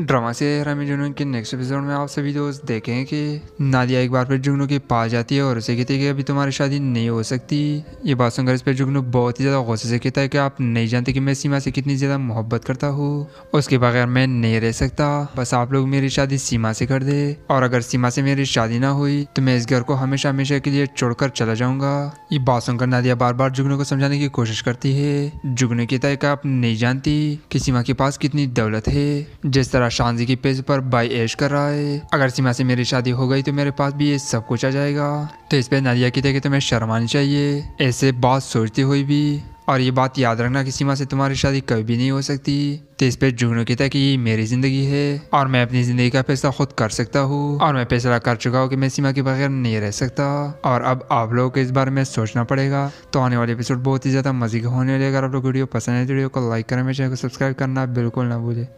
drama से हरा में जुनून के नेक्स्ट एपिसोड में आप सभी दोस्त देखें कि नादिया एक बार फिर जुगनू के पास जाती है और उसे कहती है कि अभी तुम्हारी शादी नहीं हो सकती ये बात सुनकर इस पर जुगनू बहुत ही ज़्यादा गौसे से कहता है कि आप नहीं जानते कि मैं सीमा से कितनी ज़्यादा मोहब्बत करता हूँ उसके बगैर मैं नहीं रह सकता बस आप लोग मेरी शादी सीमा से कर दे और अगर सीमा से मेरी शादी ना हुई तो मैं इस घर को हमेशा हमेशा के लिए छोड़कर चला जाऊंगा ये बात सुनकर नादिया बार बार जुगनू को समझाने की कोशिश करती है जुगनू कहता है कि आप नहीं जानती कि सीमा के पास कितनी दौलत है जिस तरह मेरा शानजी की पेज पर बाई ऐश कर रहा है अगर सीमा से मेरी शादी हो गई तो मेरे पास भी ये सब कुछ आ जाएगा तो इस पर नदिया की देखे तुम्हें शर्मानी चाहिए ऐसे बात सोचती हुई भी और ये बात याद रखना कि सीमा से तुम्हारी शादी कभी भी नहीं हो सकती तो इस पे जुगनू की है कि ये मेरी ज़िंदगी है और मैं अपनी ज़िंदगी का फैसला खुद कर सकता हूँ और मैं फैसला कर चुका हूँ कि मैं सीमा के बगैर नहीं रह सकता और अब आप लोगों को इस बारे में सोचना पड़ेगा तो आने वाले एपिसोड बहुत ही ज़्यादा मजे के होने वाले अगर आप लोग वीडियो पसंद है तो वीडियो को लाइक करें मेरे चैनल को सब्सक्राइब करना बिल्कुल ना भूलें